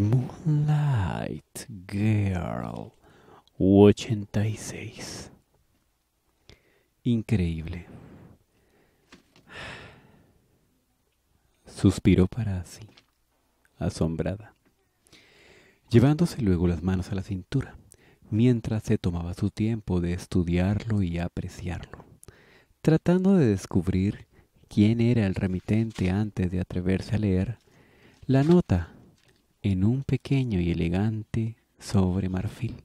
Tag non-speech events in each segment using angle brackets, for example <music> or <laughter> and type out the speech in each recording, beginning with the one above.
Moonlight Girl 86. Increíble. Suspiró para sí, asombrada, llevándose luego las manos a la cintura, mientras se tomaba su tiempo de estudiarlo y apreciarlo, tratando de descubrir quién era el remitente antes de atreverse a leer la nota en un pequeño y elegante sobre marfil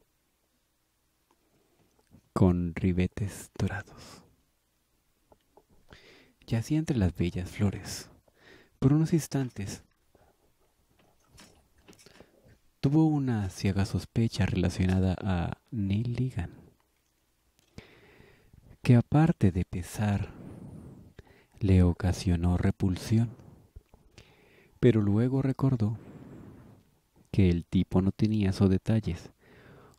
con ribetes dorados. Yacía entre las bellas flores. Por unos instantes tuvo una ciega sospecha relacionada a Neil Ligan, que aparte de pesar le ocasionó repulsión, pero luego recordó que el tipo no tenía esos detalles,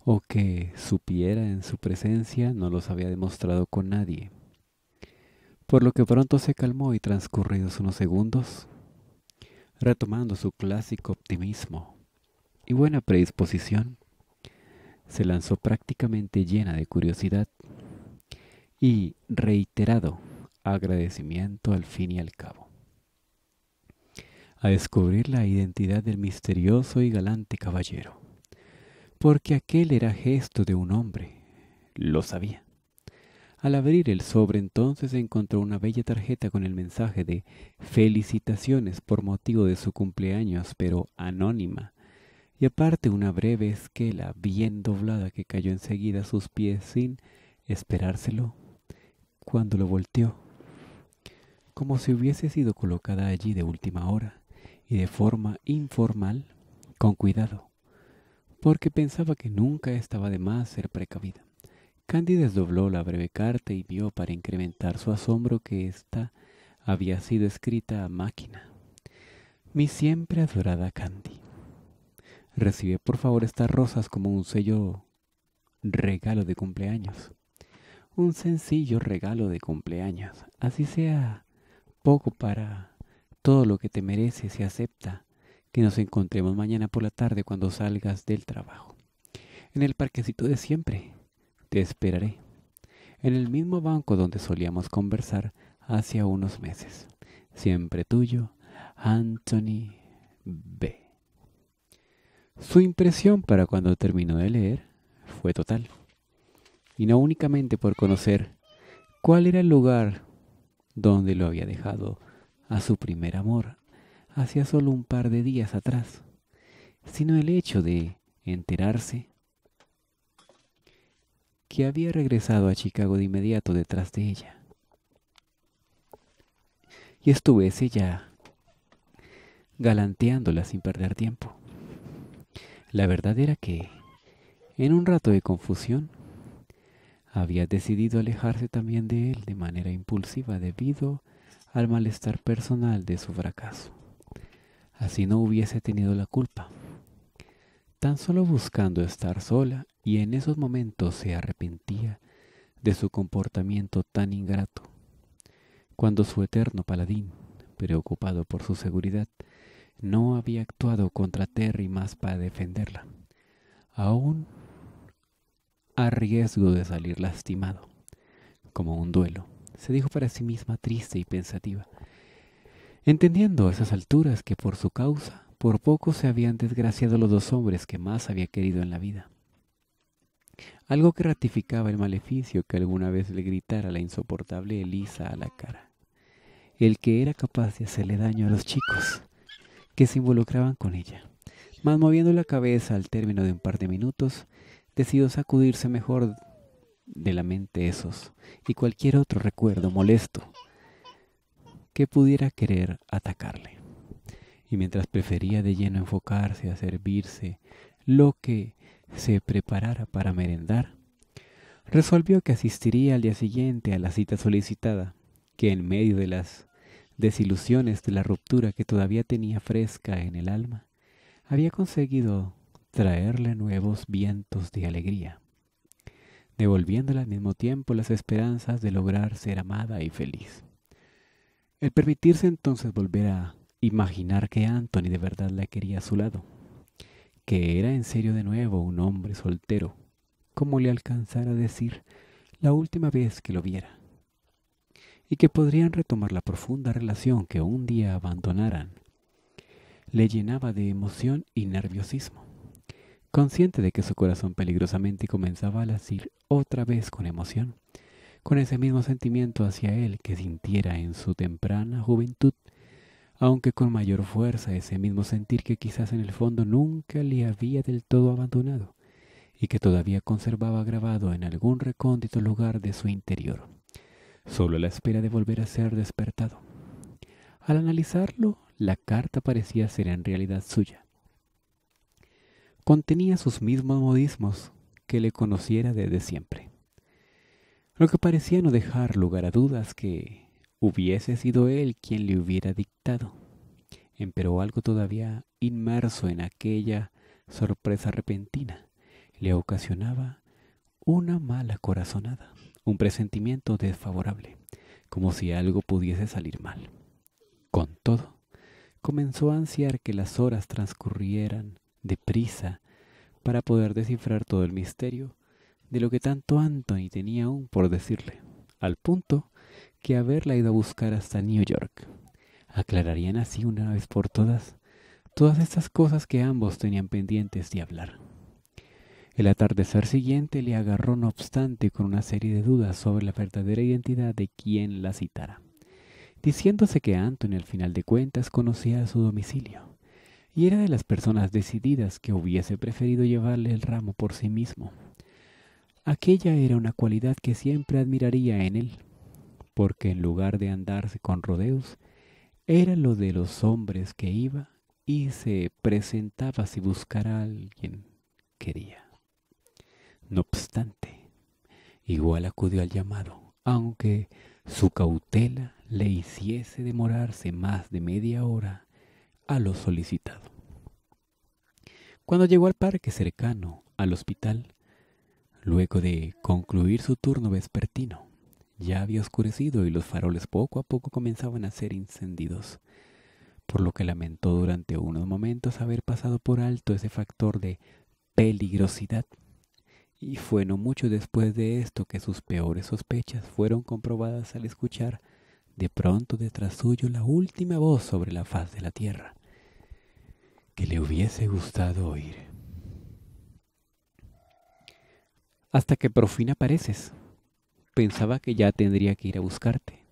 o que supiera en su presencia no los había demostrado con nadie. Por lo que pronto se calmó y transcurridos unos segundos, retomando su clásico optimismo y buena predisposición, se lanzó prácticamente llena de curiosidad y reiterado agradecimiento al fin y al cabo a descubrir la identidad del misterioso y galante caballero. Porque aquel era gesto de un hombre. Lo sabía. Al abrir el sobre entonces encontró una bella tarjeta con el mensaje de felicitaciones por motivo de su cumpleaños, pero anónima, y aparte una breve esquela bien doblada que cayó enseguida a sus pies sin esperárselo cuando lo volteó, como si hubiese sido colocada allí de última hora y de forma informal con cuidado, porque pensaba que nunca estaba de más ser precavida. Candy desdobló la breve carta y vio para incrementar su asombro que ésta había sido escrita a máquina. Mi siempre adorada Candy. Recibe por favor estas rosas como un sello regalo de cumpleaños. Un sencillo regalo de cumpleaños, así sea poco para todo lo que te mereces y acepta que nos encontremos mañana por la tarde cuando salgas del trabajo. En el parquecito de siempre, te esperaré. En el mismo banco donde solíamos conversar hace unos meses. Siempre tuyo, Anthony B. Su impresión para cuando terminó de leer fue total. Y no únicamente por conocer cuál era el lugar donde lo había dejado a su primer amor hacía solo un par de días atrás, sino el hecho de enterarse que había regresado a Chicago de inmediato detrás de ella. Y estuviese ya galanteándola sin perder tiempo. La verdad era que, en un rato de confusión, había decidido alejarse también de él de manera impulsiva debido a al malestar personal de su fracaso. Así no hubiese tenido la culpa. Tan solo buscando estar sola y en esos momentos se arrepentía de su comportamiento tan ingrato. Cuando su eterno paladín, preocupado por su seguridad, no había actuado contra Terry más para defenderla, aún a riesgo de salir lastimado, como un duelo se dijo para sí misma triste y pensativa, entendiendo a esas alturas que por su causa por poco se habían desgraciado los dos hombres que más había querido en la vida. Algo que ratificaba el maleficio que alguna vez le gritara la insoportable Elisa a la cara. El que era capaz de hacerle daño a los chicos que se involucraban con ella. Mas moviendo la cabeza al término de un par de minutos, decidió sacudirse mejor de la mente esos y cualquier otro recuerdo molesto que pudiera querer atacarle. Y mientras prefería de lleno enfocarse a servirse lo que se preparara para merendar, resolvió que asistiría al día siguiente a la cita solicitada, que en medio de las desilusiones de la ruptura que todavía tenía fresca en el alma, había conseguido traerle nuevos vientos de alegría devolviéndole al mismo tiempo las esperanzas de lograr ser amada y feliz. El permitirse entonces volver a imaginar que Anthony de verdad la quería a su lado, que era en serio de nuevo un hombre soltero, como le alcanzara a decir la última vez que lo viera, y que podrían retomar la profunda relación que un día abandonaran, le llenaba de emoción y nerviosismo. Consciente de que su corazón peligrosamente comenzaba a latir otra vez con emoción, con ese mismo sentimiento hacia él que sintiera en su temprana juventud, aunque con mayor fuerza ese mismo sentir que quizás en el fondo nunca le había del todo abandonado y que todavía conservaba grabado en algún recóndito lugar de su interior, solo a la espera de volver a ser despertado. Al analizarlo, la carta parecía ser en realidad suya, contenía sus mismos modismos que le conociera desde siempre, lo que parecía no dejar lugar a dudas que hubiese sido él quien le hubiera dictado, empero algo todavía inmerso en aquella sorpresa repentina le ocasionaba una mala corazonada, un presentimiento desfavorable, como si algo pudiese salir mal. Con todo, comenzó a ansiar que las horas transcurrieran deprisa, para poder descifrar todo el misterio de lo que tanto Anthony tenía aún por decirle, al punto que haberla ido a buscar hasta New York. Aclararían así una vez por todas todas estas cosas que ambos tenían pendientes de hablar. El atardecer siguiente le agarró no obstante con una serie de dudas sobre la verdadera identidad de quien la citara, diciéndose que Anthony al final de cuentas conocía su domicilio y era de las personas decididas que hubiese preferido llevarle el ramo por sí mismo. Aquella era una cualidad que siempre admiraría en él, porque en lugar de andarse con rodeos, era lo de los hombres que iba y se presentaba si buscara a alguien quería. No obstante, igual acudió al llamado, aunque su cautela le hiciese demorarse más de media hora a lo solicitado. Cuando llegó al parque cercano al hospital, luego de concluir su turno vespertino, ya había oscurecido y los faroles poco a poco comenzaban a ser encendidos, por lo que lamentó durante unos momentos haber pasado por alto ese factor de peligrosidad. Y fue no mucho después de esto que sus peores sospechas fueron comprobadas al escuchar de pronto detrás suyo la última voz sobre la faz de la tierra que le hubiese gustado oír. Hasta que por fin apareces, pensaba que ya tendría que ir a buscarte.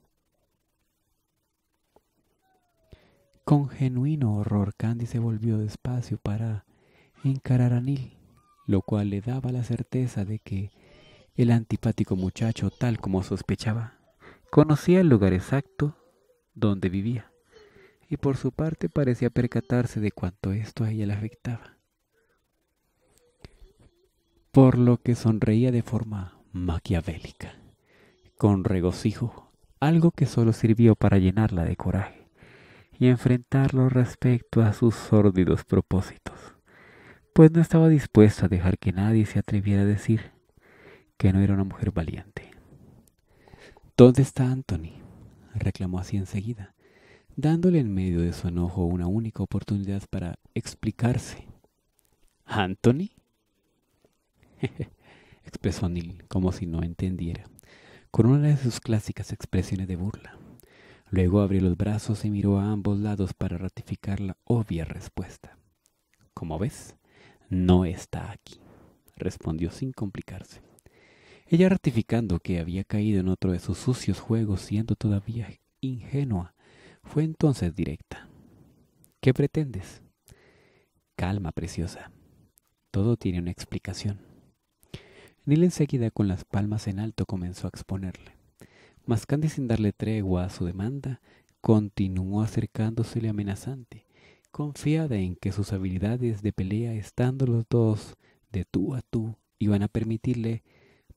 Con genuino horror, Candy se volvió despacio para encarar a nil lo cual le daba la certeza de que el antipático muchacho, tal como sospechaba, Conocía el lugar exacto donde vivía y por su parte parecía percatarse de cuánto esto a ella le afectaba. Por lo que sonreía de forma maquiavélica, con regocijo, algo que solo sirvió para llenarla de coraje y enfrentarlo respecto a sus sórdidos propósitos, pues no estaba dispuesta a dejar que nadie se atreviera a decir que no era una mujer valiente. ¿Dónde está Anthony? reclamó así enseguida, dándole en medio de su enojo una única oportunidad para explicarse. ¿Anthony? <laughs> expresó Neil, como si no entendiera, con una de sus clásicas expresiones de burla. Luego abrió los brazos y miró a ambos lados para ratificar la obvia respuesta. Como ves, no está aquí, respondió sin complicarse. Ella ratificando que había caído en otro de sus sucios juegos siendo todavía ingenua, fue entonces directa. ¿Qué pretendes? Calma, preciosa. Todo tiene una explicación. Neil enseguida con las palmas en alto comenzó a exponerle. Mas Candy sin darle tregua a su demanda, continuó acercándosele amenazante, confiada en que sus habilidades de pelea, estando los dos de tú a tú, iban a permitirle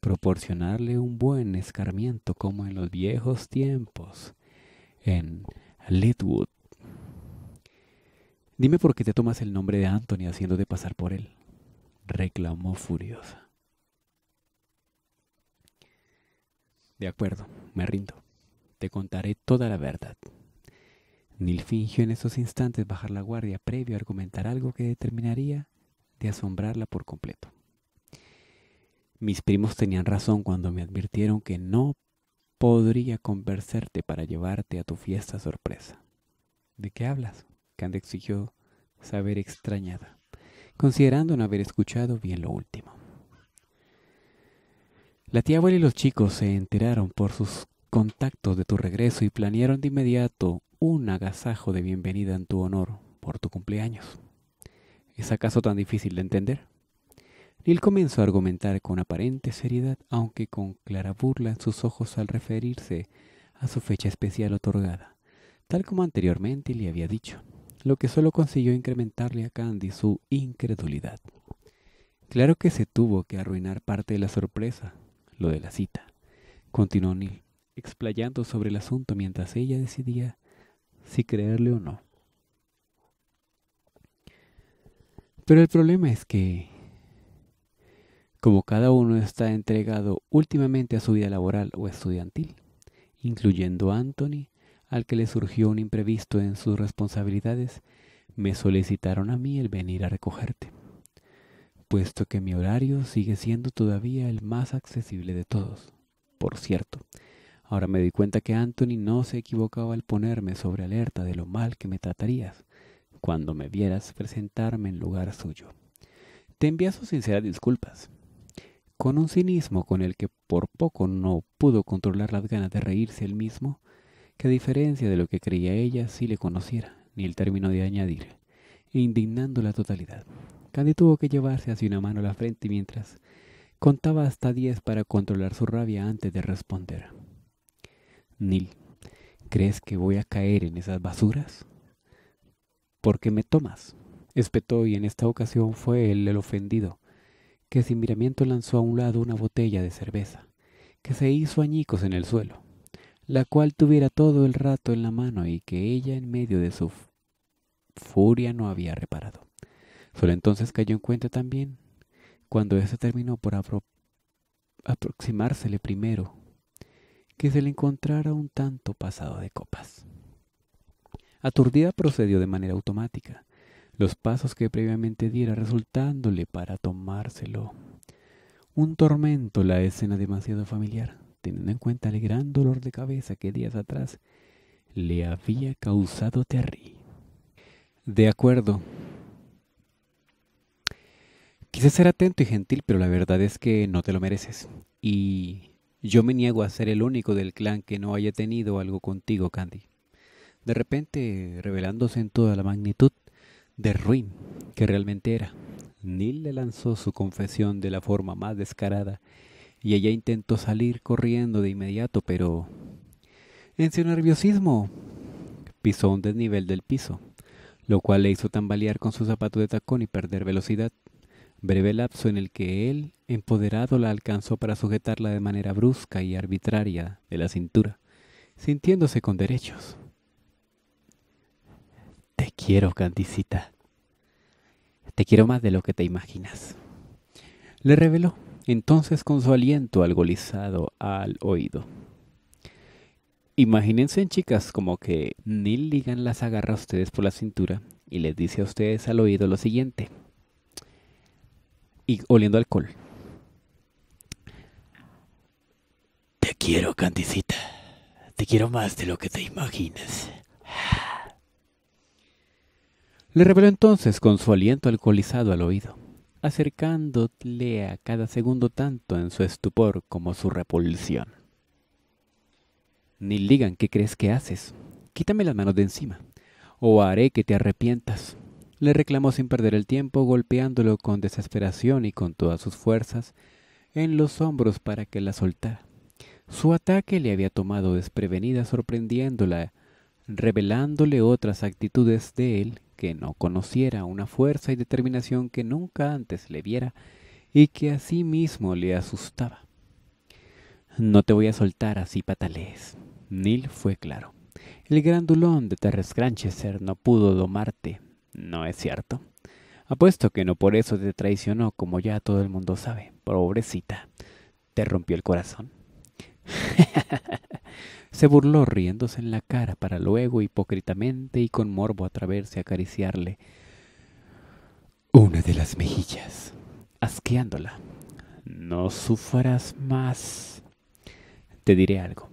proporcionarle un buen escarmiento como en los viejos tiempos en Litwood. Dime por qué te tomas el nombre de Anthony haciendo de pasar por él, reclamó furiosa. De acuerdo, me rindo. Te contaré toda la verdad. Neil fingió en esos instantes bajar la guardia previo a argumentar algo que determinaría de asombrarla por completo. Mis primos tenían razón cuando me advirtieron que no podría convencerte para llevarte a tu fiesta sorpresa. ¿De qué hablas? Candy exigió saber extrañada, considerando no haber escuchado bien lo último. La tía abuela y los chicos se enteraron por sus contactos de tu regreso y planearon de inmediato un agasajo de bienvenida en tu honor por tu cumpleaños. ¿Es acaso tan difícil de entender? comenzó a argumentar con aparente seriedad, aunque con clara burla en sus ojos al referirse a su fecha especial otorgada, tal como anteriormente le había dicho, lo que solo consiguió incrementarle a Candy su incredulidad. Claro que se tuvo que arruinar parte de la sorpresa, lo de la cita, continuó Neil, explayando sobre el asunto mientras ella decidía si creerle o no. Pero el problema es que como cada uno está entregado últimamente a su vida laboral o estudiantil, incluyendo Anthony, al que le surgió un imprevisto en sus responsabilidades, me solicitaron a mí el venir a recogerte, puesto que mi horario sigue siendo todavía el más accesible de todos. Por cierto, ahora me di cuenta que Anthony no se equivocaba al ponerme sobre alerta de lo mal que me tratarías cuando me vieras presentarme en lugar suyo. Te envía sus sinceras disculpas con un cinismo con el que por poco no pudo controlar las ganas de reírse él mismo, que a diferencia de lo que creía ella sí le conociera, ni el término de añadir, indignando la totalidad. Candy tuvo que llevarse hacia una mano a la frente mientras contaba hasta diez para controlar su rabia antes de responder. —Nil, ¿crees que voy a caer en esas basuras? ¿Por qué me tomas? espetó y en esta ocasión fue él el ofendido que sin miramiento lanzó a un lado una botella de cerveza, que se hizo añicos en el suelo, la cual tuviera todo el rato en la mano y que ella en medio de su furia no había reparado. Solo entonces cayó en cuenta también, cuando ese terminó por aproximársele primero, que se le encontrara un tanto pasado de copas. Aturdida procedió de manera automática, los pasos que previamente diera, resultándole para tomárselo. Un tormento la escena demasiado familiar, teniendo en cuenta el gran dolor de cabeza que días atrás le había causado Terry. De acuerdo. Quise ser atento y gentil, pero la verdad es que no te lo mereces. Y yo me niego a ser el único del clan que no haya tenido algo contigo, Candy. De repente, revelándose en toda la magnitud, de ruin que realmente era. Neil le lanzó su confesión de la forma más descarada y ella intentó salir corriendo de inmediato, pero en su nerviosismo pisó un desnivel del piso, lo cual le hizo tambalear con su zapato de tacón y perder velocidad. Breve lapso en el que él, empoderado, la alcanzó para sujetarla de manera brusca y arbitraria de la cintura, sintiéndose con derechos. Te quiero, Candicita. Te quiero más de lo que te imaginas. Le reveló entonces con su aliento algo al oído. Imagínense en chicas como que Neil Ligan las agarra a ustedes por la cintura y les dice a ustedes al oído lo siguiente. Y oliendo alcohol. Te quiero, Candicita. Te quiero más de lo que te imaginas. Le reveló entonces con su aliento alcoholizado al oído, acercándole a cada segundo tanto en su estupor como su repulsión. Ni digan ¿qué crees que haces? Quítame las manos de encima, o haré que te arrepientas. Le reclamó sin perder el tiempo, golpeándolo con desesperación y con todas sus fuerzas en los hombros para que la soltara. Su ataque le había tomado desprevenida, sorprendiéndola, revelándole otras actitudes de él que no conociera, una fuerza y determinación que nunca antes le viera y que a sí mismo le asustaba. No te voy a soltar así patalés, Neil fue claro. El grandulón de Granchester no pudo domarte, ¿no es cierto? Apuesto que no por eso te traicionó, como ya todo el mundo sabe. Pobrecita, te rompió el corazón. <laughs> Se burló riéndose en la cara para luego, hipócritamente y con morbo, atreverse a acariciarle una de las mejillas, asqueándola. No sufras más. Te diré algo.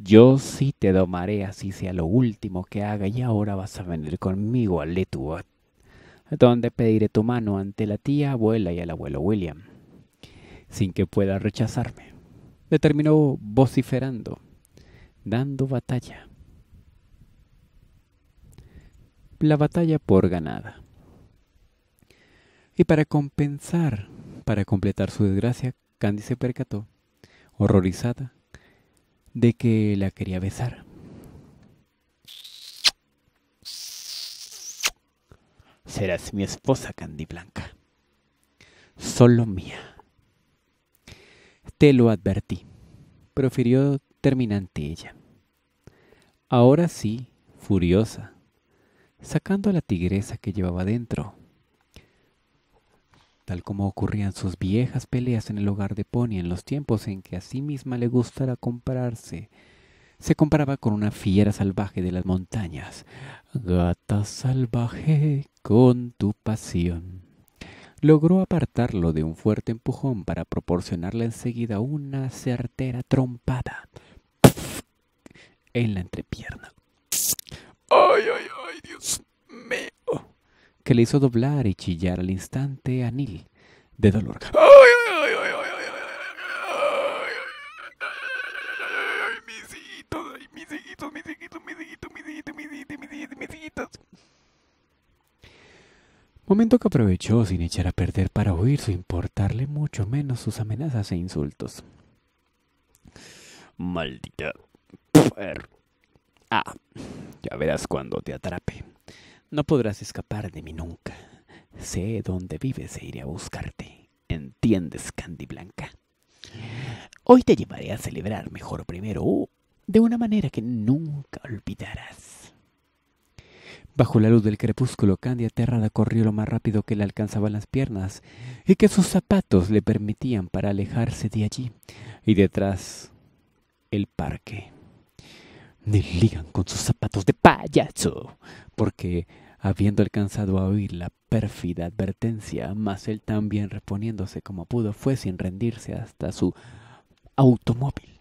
Yo sí te domaré así sea lo último que haga y ahora vas a venir conmigo a Letuot, donde pediré tu mano ante la tía abuela y el abuelo William, sin que pueda rechazarme. Determinó vociferando dando batalla. La batalla por ganada. Y para compensar, para completar su desgracia, Candy se percató, horrorizada, de que la quería besar. Serás mi esposa, Candy Blanca. Solo mía. Te lo advertí, profirió terminante ella. Ahora sí, furiosa, sacando a la tigresa que llevaba dentro, tal como ocurrían sus viejas peleas en el hogar de Pony en los tiempos en que a sí misma le gustara compararse. Se comparaba con una fiera salvaje de las montañas. Gata salvaje, con tu pasión. Logró apartarlo de un fuerte empujón para proporcionarle enseguida una certera trompada en la entrepierna. ¡Ay, ay, ay, Dios mío! Que le hizo doblar y chillar al instante a Nil de dolor. ¡Ay, ay, ay, ay! Momento que aprovechó sin echar a perder para huir, sin importarle mucho menos sus amenazas e insultos. Maldita Ah, ya verás cuando te atrape. No podrás escapar de mí nunca. Sé dónde vives e iré a buscarte. ¿Entiendes, Candy Blanca? Hoy te llevaré a celebrar mejor primero, de una manera que nunca olvidarás. Bajo la luz del crepúsculo, Candy aterrada corrió lo más rápido que le alcanzaban las piernas y que sus zapatos le permitían para alejarse de allí. Y detrás, el parque ni ligan con sus zapatos de payaso, porque habiendo alcanzado a oír la pérfida advertencia, más él también reponiéndose como pudo fue sin rendirse hasta su automóvil.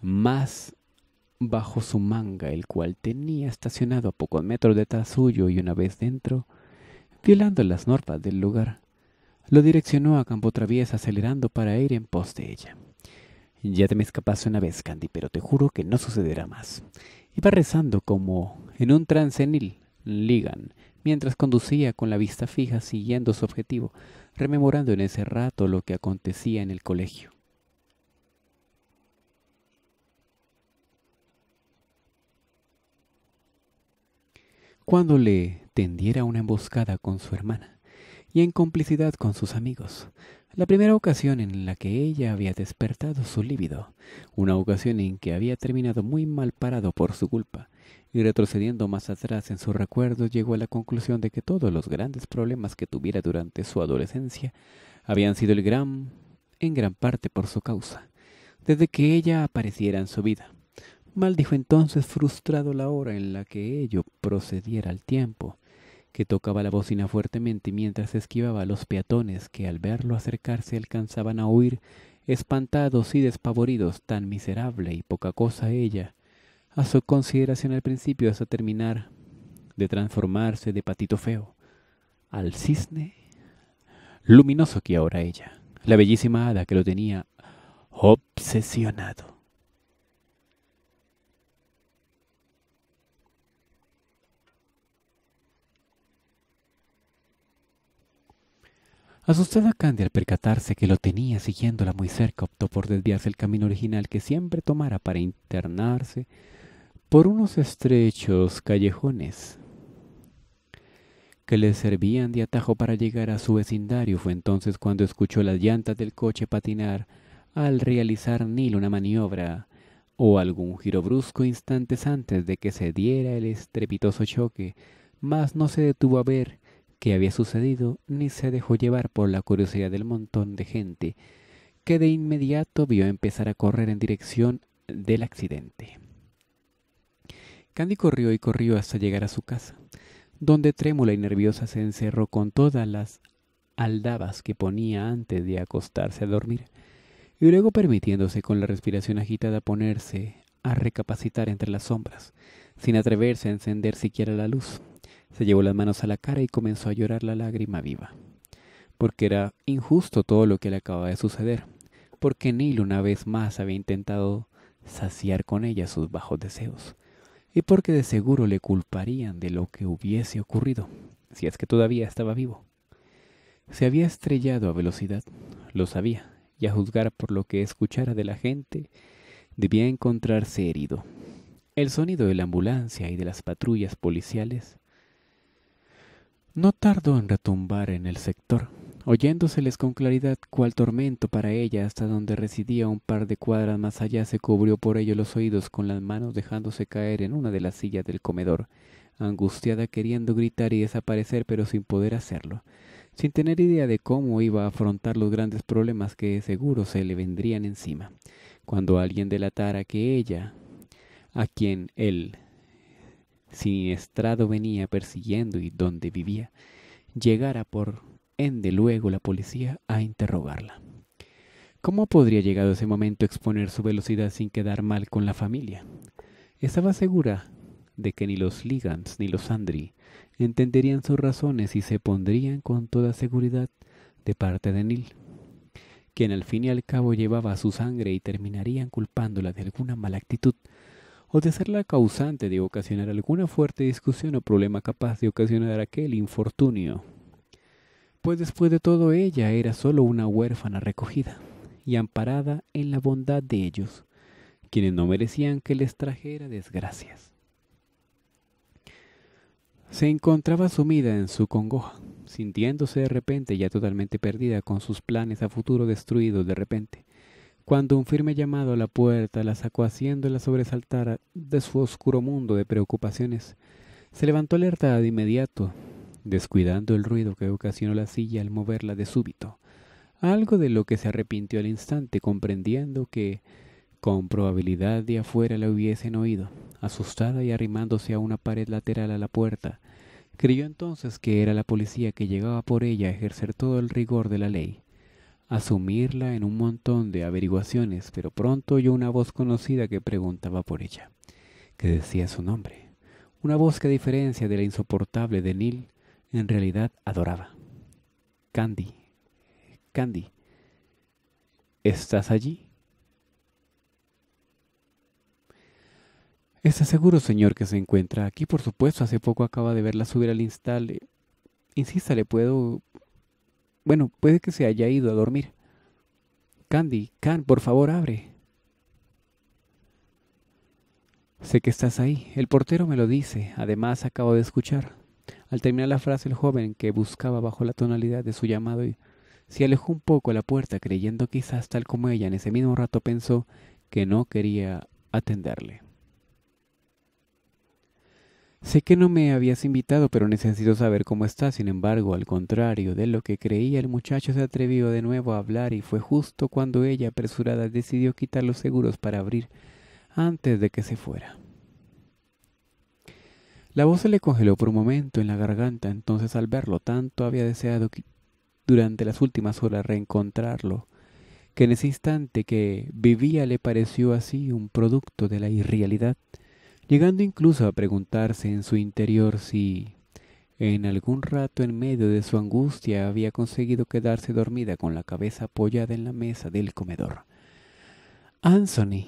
Más bajo su manga, el cual tenía estacionado a pocos metros detrás suyo y una vez dentro, violando las normas del lugar, lo direccionó a campo traviesa acelerando para ir en pos de ella. Ya te me escapaste una vez, Candy, pero te juro que no sucederá más. Iba rezando como en un transenil, Ligan, mientras conducía con la vista fija siguiendo su objetivo, rememorando en ese rato lo que acontecía en el colegio. Cuando le tendiera una emboscada con su hermana y en complicidad con sus amigos. La primera ocasión en la que ella había despertado su líbido, una ocasión en que había terminado muy mal parado por su culpa, y retrocediendo más atrás en su recuerdo llegó a la conclusión de que todos los grandes problemas que tuviera durante su adolescencia habían sido el gran, en gran parte por su causa, desde que ella apareciera en su vida. Maldijo entonces frustrado la hora en la que ello procediera al tiempo, que tocaba la bocina fuertemente mientras esquivaba a los peatones que al verlo acercarse alcanzaban a huir, espantados y despavoridos, tan miserable y poca cosa ella, a su consideración al principio hasta terminar de transformarse de patito feo al cisne luminoso que ahora ella, la bellísima hada que lo tenía obsesionado. Asustada Candy al percatarse que lo tenía siguiéndola muy cerca, optó por desviarse el camino original que siempre tomara para internarse por unos estrechos callejones que le servían de atajo para llegar a su vecindario. Fue entonces cuando escuchó las llantas del coche patinar al realizar Neil una maniobra o algún giro brusco instantes antes de que se diera el estrepitoso choque, mas no se detuvo a ver que había sucedido ni se dejó llevar por la curiosidad del montón de gente que de inmediato vio empezar a correr en dirección del accidente. Candy corrió y corrió hasta llegar a su casa, donde trémula y nerviosa se encerró con todas las aldabas que ponía antes de acostarse a dormir, y luego permitiéndose con la respiración agitada ponerse a recapacitar entre las sombras, sin atreverse a encender siquiera la luz, se llevó las manos a la cara y comenzó a llorar la lágrima viva, porque era injusto todo lo que le acababa de suceder, porque Neil una vez más había intentado saciar con ella sus bajos deseos, y porque de seguro le culparían de lo que hubiese ocurrido, si es que todavía estaba vivo. Se había estrellado a velocidad, lo sabía, y a juzgar por lo que escuchara de la gente, debía encontrarse herido. El sonido de la ambulancia y de las patrullas policiales no tardó en retumbar en el sector, oyéndoseles con claridad cuál tormento para ella hasta donde residía un par de cuadras más allá se cubrió por ello los oídos con las manos dejándose caer en una de las sillas del comedor, angustiada queriendo gritar y desaparecer pero sin poder hacerlo, sin tener idea de cómo iba a afrontar los grandes problemas que seguro se le vendrían encima, cuando alguien delatara que ella, a quien él siniestrado venía persiguiendo y donde vivía, llegara por ende luego la policía a interrogarla. ¿Cómo podría llegado ese momento exponer su velocidad sin quedar mal con la familia? Estaba segura de que ni los Ligans ni los Andri entenderían sus razones y se pondrían con toda seguridad de parte de nil quien al fin y al cabo llevaba su sangre y terminarían culpándola de alguna mala actitud o de ser la causante de ocasionar alguna fuerte discusión o problema capaz de ocasionar aquel infortunio. Pues después de todo ella era solo una huérfana recogida y amparada en la bondad de ellos, quienes no merecían que les trajera desgracias. Se encontraba sumida en su congoja, sintiéndose de repente ya totalmente perdida con sus planes a futuro destruidos de repente cuando un firme llamado a la puerta la sacó haciéndola sobresaltar de su oscuro mundo de preocupaciones. Se levantó alerta de inmediato, descuidando el ruido que ocasionó la silla al moverla de súbito, algo de lo que se arrepintió al instante, comprendiendo que, con probabilidad de afuera la hubiesen oído, asustada y arrimándose a una pared lateral a la puerta. Creyó entonces que era la policía que llegaba por ella a ejercer todo el rigor de la ley asumirla en un montón de averiguaciones, pero pronto oyó una voz conocida que preguntaba por ella, que decía su nombre. Una voz que a diferencia de la insoportable de Neil, en realidad adoraba. Candy, Candy, ¿estás allí? Está seguro, señor, que se encuentra aquí, por supuesto. Hace poco acaba de verla subir al instal. Insista, ¿le puedo bueno, puede que se haya ido a dormir. Candy, Can, por favor, abre. Sé que estás ahí. El portero me lo dice. Además, acabo de escuchar. Al terminar la frase, el joven que buscaba bajo la tonalidad de su llamado se alejó un poco a la puerta, creyendo quizás tal como ella en ese mismo rato pensó que no quería atenderle. Sé que no me habías invitado, pero necesito saber cómo estás. Sin embargo, al contrario de lo que creía, el muchacho se atrevió de nuevo a hablar y fue justo cuando ella, apresurada, decidió quitar los seguros para abrir antes de que se fuera. La voz se le congeló por un momento en la garganta, entonces al verlo tanto había deseado durante las últimas horas reencontrarlo, que en ese instante que vivía le pareció así un producto de la irrealidad llegando incluso a preguntarse en su interior si en algún rato en medio de su angustia había conseguido quedarse dormida con la cabeza apoyada en la mesa del comedor. Anthony,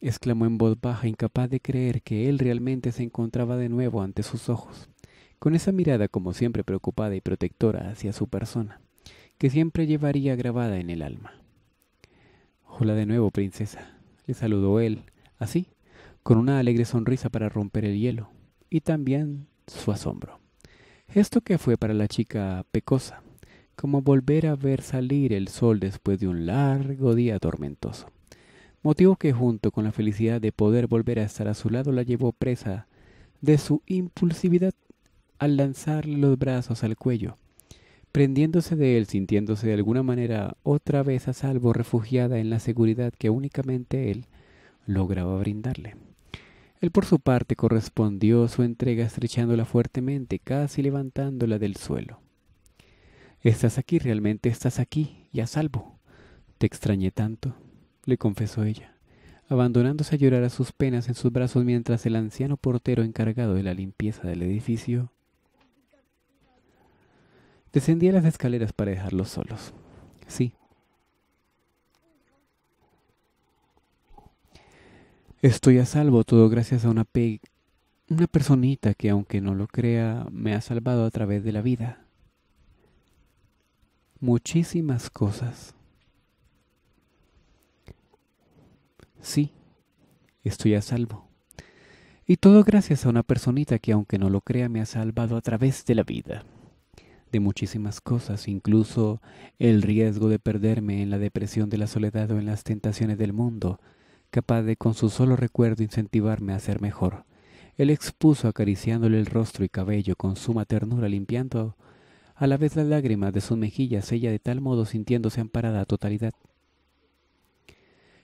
exclamó en voz baja, incapaz de creer que él realmente se encontraba de nuevo ante sus ojos, con esa mirada como siempre preocupada y protectora hacia su persona, que siempre llevaría grabada en el alma. Hola de nuevo, princesa, le saludó él, así, con una alegre sonrisa para romper el hielo, y también su asombro. Esto que fue para la chica pecosa, como volver a ver salir el sol después de un largo día tormentoso. Motivo que junto con la felicidad de poder volver a estar a su lado la llevó presa de su impulsividad al lanzarle los brazos al cuello, prendiéndose de él, sintiéndose de alguna manera otra vez a salvo, refugiada en la seguridad que únicamente él lograba brindarle. Él por su parte correspondió su entrega estrechándola fuertemente, casi levantándola del suelo. Estás aquí, realmente estás aquí, y a salvo. Te extrañé tanto, le confesó ella, abandonándose a llorar a sus penas en sus brazos mientras el anciano portero encargado de la limpieza del edificio descendía las escaleras para dejarlos solos. Sí, Estoy a salvo, todo gracias a una, pe una personita que aunque no lo crea, me ha salvado a través de la vida. Muchísimas cosas. Sí, estoy a salvo. Y todo gracias a una personita que aunque no lo crea, me ha salvado a través de la vida. De muchísimas cosas, incluso el riesgo de perderme en la depresión de la soledad o en las tentaciones del mundo capaz de con su solo recuerdo incentivarme a ser mejor. Él expuso acariciándole el rostro y cabello con suma ternura, limpiando a la vez las lágrimas de sus mejillas, ella de tal modo sintiéndose amparada a totalidad.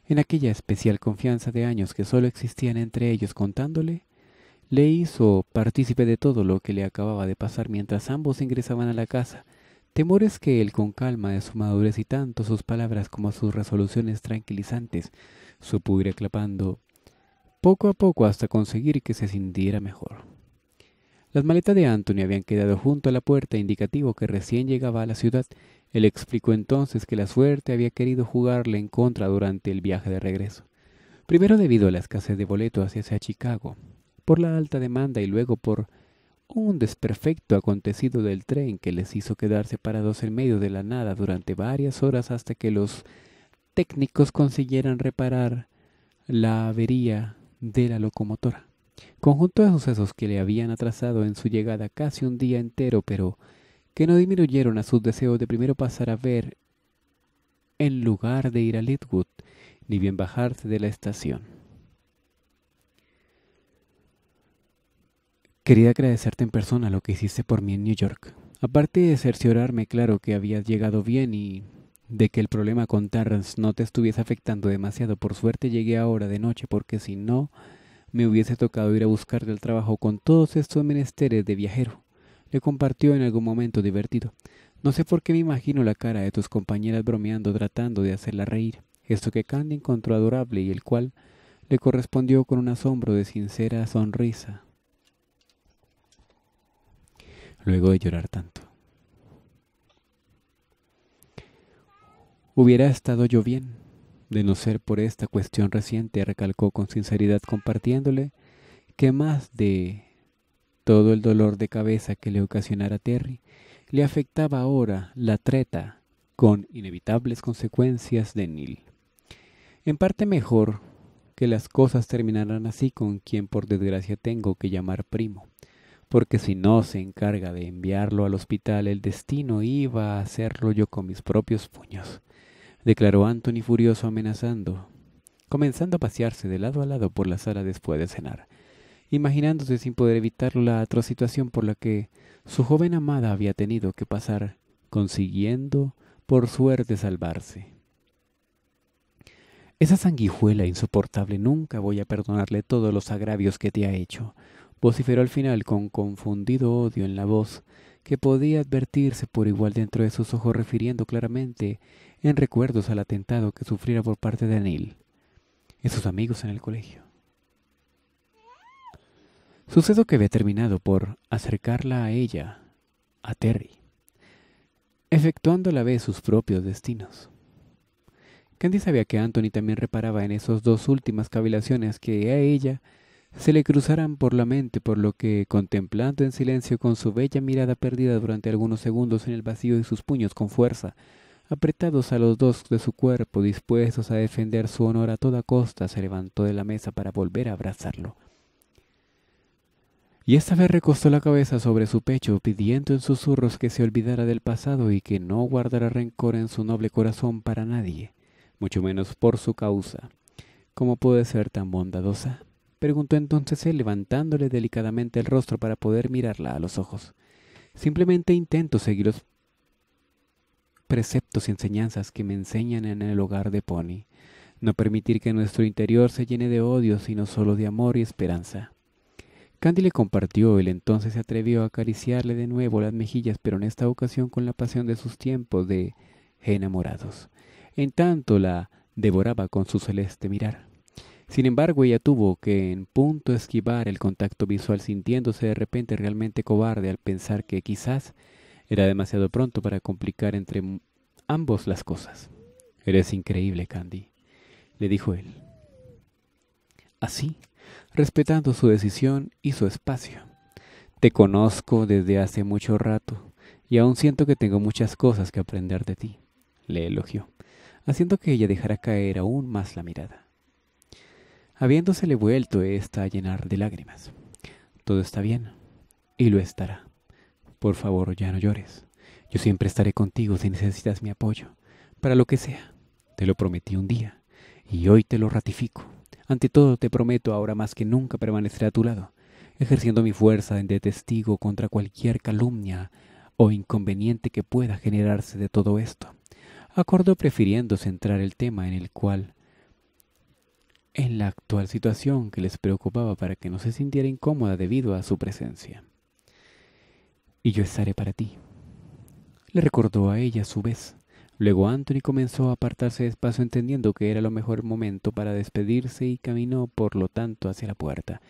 En aquella especial confianza de años que solo existían entre ellos contándole, le hizo partícipe de todo lo que le acababa de pasar mientras ambos ingresaban a la casa, temores que él con calma de su madurez y tanto sus palabras como sus resoluciones tranquilizantes supo ir poco a poco hasta conseguir que se sintiera mejor. Las maletas de Anthony habían quedado junto a la puerta indicativo que recién llegaba a la ciudad. Él explicó entonces que la suerte había querido jugarle en contra durante el viaje de regreso. Primero debido a la escasez de boleto hacia Chicago, por la alta demanda y luego por un desperfecto acontecido del tren que les hizo quedarse parados en medio de la nada durante varias horas hasta que los técnicos consiguieran reparar la avería de la locomotora. Conjunto de sucesos que le habían atrasado en su llegada casi un día entero, pero que no disminuyeron a su deseo de primero pasar a ver en lugar de ir a Litwood, ni bien bajarse de la estación. Quería agradecerte en persona lo que hiciste por mí en New York. Aparte de cerciorarme claro que habías llegado bien y de que el problema con Tarras no te estuviese afectando demasiado. Por suerte llegué ahora de noche porque si no me hubiese tocado ir a buscarle el trabajo con todos estos menesteres de viajero. Le compartió en algún momento divertido. No sé por qué me imagino la cara de tus compañeras bromeando tratando de hacerla reír. Esto que Candy encontró adorable y el cual le correspondió con un asombro de sincera sonrisa. Luego de llorar tanto. Hubiera estado yo bien, de no ser por esta cuestión reciente, recalcó con sinceridad compartiéndole que más de todo el dolor de cabeza que le ocasionara Terry, le afectaba ahora la treta, con inevitables consecuencias de Neil. En parte mejor que las cosas terminaran así con quien por desgracia tengo que llamar primo, porque si no se encarga de enviarlo al hospital el destino iba a hacerlo yo con mis propios puños declaró Anthony furioso amenazando, comenzando a pasearse de lado a lado por la sala después de cenar, imaginándose sin poder evitar la atroz situación por la que su joven amada había tenido que pasar, consiguiendo, por suerte, salvarse. Esa sanguijuela insoportable nunca voy a perdonarle todos los agravios que te ha hecho, vociferó al final con confundido odio en la voz, que podía advertirse por igual dentro de sus ojos refiriendo claramente en recuerdos al atentado que sufriera por parte de Anil y sus amigos en el colegio. Sucedo que había terminado por acercarla a ella, a Terry, efectuando a la vez sus propios destinos. Candy sabía que Anthony también reparaba en esas dos últimas cavilaciones que a ella se le cruzaran por la mente, por lo que, contemplando en silencio con su bella mirada perdida durante algunos segundos en el vacío y sus puños con fuerza, Apretados a los dos de su cuerpo, dispuestos a defender su honor a toda costa, se levantó de la mesa para volver a abrazarlo. Y esta vez recostó la cabeza sobre su pecho, pidiendo en susurros que se olvidara del pasado y que no guardara rencor en su noble corazón para nadie, mucho menos por su causa. ¿Cómo puede ser tan bondadosa? preguntó entonces él, levantándole delicadamente el rostro para poder mirarla a los ojos. Simplemente intento seguir preceptos y enseñanzas que me enseñan en el hogar de Pony. No permitir que nuestro interior se llene de odio, sino solo de amor y esperanza. Candy le compartió, él entonces se atrevió a acariciarle de nuevo las mejillas, pero en esta ocasión con la pasión de sus tiempos de enamorados. En tanto la devoraba con su celeste mirar. Sin embargo, ella tuvo que en punto esquivar el contacto visual sintiéndose de repente realmente cobarde al pensar que quizás era demasiado pronto para complicar entre ambos las cosas. Eres increíble, Candy, le dijo él. Así, respetando su decisión y su espacio. Te conozco desde hace mucho rato y aún siento que tengo muchas cosas que aprender de ti, le elogió, haciendo que ella dejara caer aún más la mirada. Habiéndosele vuelto esta a llenar de lágrimas. Todo está bien, y lo estará. Por favor, ya no llores. Yo siempre estaré contigo si necesitas mi apoyo, para lo que sea. Te lo prometí un día, y hoy te lo ratifico. Ante todo, te prometo ahora más que nunca permanecer a tu lado, ejerciendo mi fuerza de testigo contra cualquier calumnia o inconveniente que pueda generarse de todo esto. Acordó prefiriendo centrar el tema en el cual en la actual situación que les preocupaba para que no se sintiera incómoda debido a su presencia y yo estaré para ti. Le recordó a ella a su vez. Luego Anthony comenzó a apartarse despacio entendiendo que era lo mejor momento para despedirse y caminó por lo tanto hacia la puerta.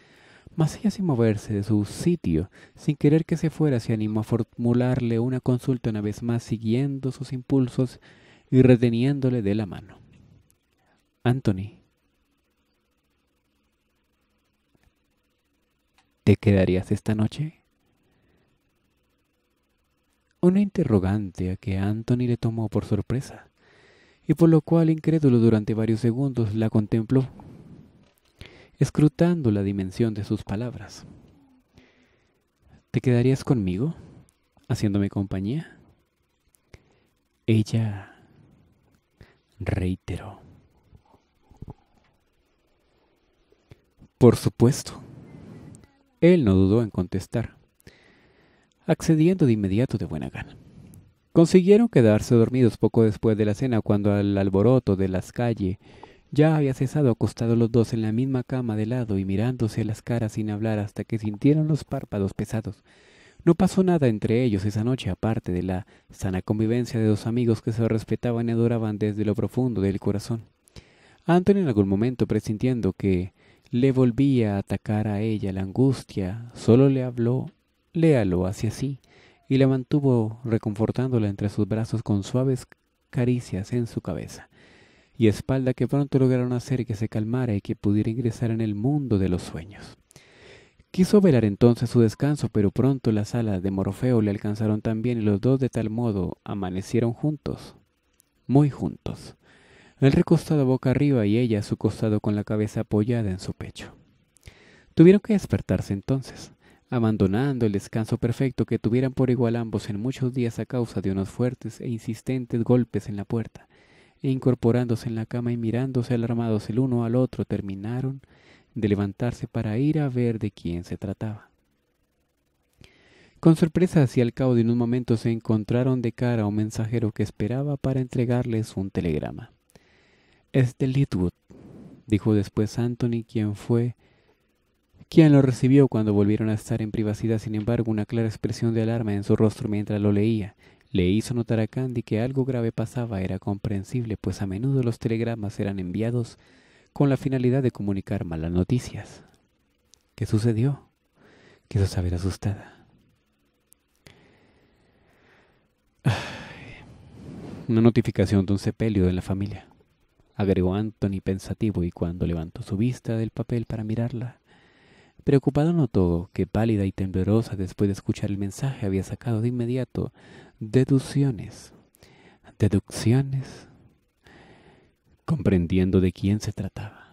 Mas ella sin moverse de su sitio, sin querer que se fuera, se animó a formularle una consulta una vez más siguiendo sus impulsos y reteniéndole de la mano. Anthony, ¿te quedarías esta noche? Una interrogante a que Anthony le tomó por sorpresa, y por lo cual incrédulo durante varios segundos la contempló, escrutando la dimensión de sus palabras. ¿Te quedarías conmigo? ¿Haciéndome compañía? Ella reiteró. Por supuesto. Él no dudó en contestar accediendo de inmediato de buena gana. Consiguieron quedarse dormidos poco después de la cena cuando al alboroto de las calles ya había cesado acostados los dos en la misma cama de lado y mirándose a las caras sin hablar hasta que sintieron los párpados pesados. No pasó nada entre ellos esa noche aparte de la sana convivencia de dos amigos que se respetaban y adoraban desde lo profundo del corazón. Anton en algún momento presintiendo que le volvía a atacar a ella la angustia, solo le habló léalo hacia sí, y la mantuvo reconfortándola entre sus brazos con suaves caricias en su cabeza y espalda que pronto lograron hacer que se calmara y que pudiera ingresar en el mundo de los sueños. Quiso velar entonces su descanso, pero pronto las alas de Morfeo le alcanzaron también y los dos de tal modo amanecieron juntos, muy juntos. Él recostado boca arriba y ella a su costado con la cabeza apoyada en su pecho. Tuvieron que despertarse entonces abandonando el descanso perfecto que tuvieran por igual ambos en muchos días a causa de unos fuertes e insistentes golpes en la puerta, e incorporándose en la cama y mirándose alarmados el uno al otro, terminaron de levantarse para ir a ver de quién se trataba. Con sorpresa, hacia al cabo de unos momentos se encontraron de cara a un mensajero que esperaba para entregarles un telegrama. Es de Litwood, dijo después Anthony, quien fue quien lo recibió cuando volvieron a estar en privacidad, sin embargo, una clara expresión de alarma en su rostro mientras lo leía. Le hizo notar a Candy que algo grave pasaba, era comprensible, pues a menudo los telegramas eran enviados con la finalidad de comunicar malas noticias. ¿Qué sucedió? Quiso saber asustada. Una notificación de un sepelio de la familia, agregó Anthony pensativo y cuando levantó su vista del papel para mirarla, Preocupado notó que pálida y temblorosa después de escuchar el mensaje había sacado de inmediato deducciones. Deducciones. Comprendiendo de quién se trataba.